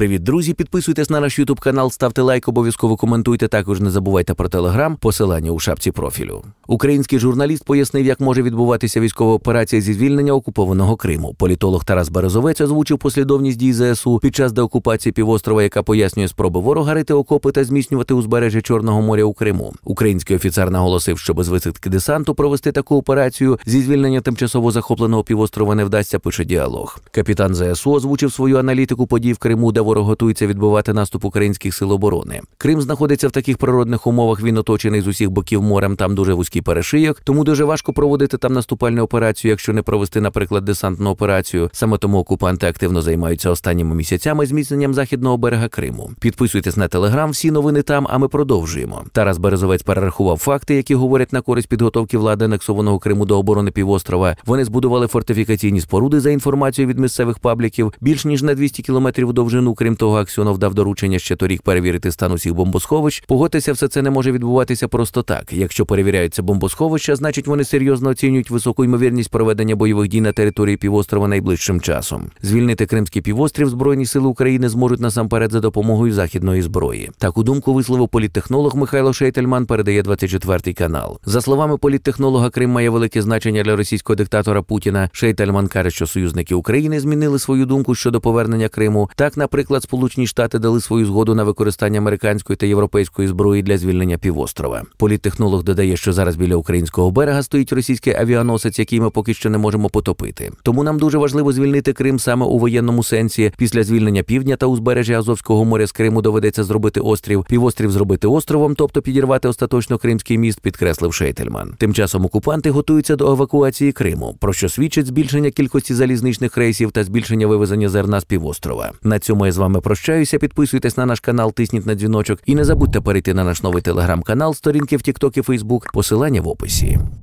Привіт, друзі! Підписуйтесь на наш Ютуб канал, ставте лайк, обов'язково коментуйте. Також не забувайте про телеграм, посилання у шапці профілю. Український журналіст пояснив, як може відбуватися військова операція зі звільнення окупованого Криму. Політолог Тарас Березовець озвучив послідовність дій ЗСУ під час деокупації півострова, яка пояснює спроби ворога рити окопи та зміцнювати узбережжя Чорного моря у Криму. Український офіцер наголосив, що без висадки десанту провести таку операцію зі звільнення тимчасово захопленого півострова не вдасться. Пише діалог. Капітан ЗСУ озвучив свою аналітику подій в Криму, де ворог готується відбувати наступ українських сил оборони. Крим знаходиться в таких природних умовах. Він оточений з усіх боків морем. Там дуже вузькі і перешийок, тому дуже важко проводити там наступальну операцію, якщо не провести, наприклад, десантну операцію. Саме тому окупанти активно займаються останніми місяцями зміцненням західного берега Криму. Підписуйтесь на телеграм, всі новини там. А ми продовжуємо. Тарас Березовець перерахував факти, які говорять на користь підготовки влади анексованого Криму до оборони півострова. Вони збудували фортифікаційні споруди за інформацією від місцевих пабліків. Більш ніж на 200 кілометрів довжину. Крім того, Аксьонов дав доручення ще торік перевірити стан усіх бомбосховищ. Погодьтеся, все це не може відбуватися просто так. Якщо перевіряються бомбосховища, значить вони серйозно оцінюють високу ймовірність проведення бойових дій на території півострова найближчим часом. Звільнити Кримський півострів Збройні сили України зможуть насамперед за допомогою західної зброї. Таку думку висловив політтехнолог Михайло Шейтельман. Передає 24 канал. За словами політтехнолога, Крим має велике значення для російського диктатора Путіна. Шейтельман каже, що союзники України змінили свою думку щодо повернення Криму. Так, наприклад, Сполучені Штати дали свою згоду на використання американської та європейської зброї для звільнення півострова. Політтехнолог додає, що зараз біля українського берега стоїть російський авіаносець, який ми поки що не можемо потопити. Тому нам дуже важливо звільнити Крим саме у воєнному сенсі. Після звільнення півдня та узбережжя Азовського моря з Криму доведеться зробити острів, півострів зробити островом, тобто підірвати остаточно кримський міст, підкреслив Шейтельман. Тим часом окупанти готуються до евакуації Криму, про що свідчить збільшення кількості залізничних рейсів та збільшення вивезення зерна з півострова. На цьому я з вами прощаюся. Підписуйтесь на наш канал, тисніть на дзвіночок і не забудьте перейти на наш новий телеграм-канал, сторінки в Тікток і Фейсбук. Посилання в описі.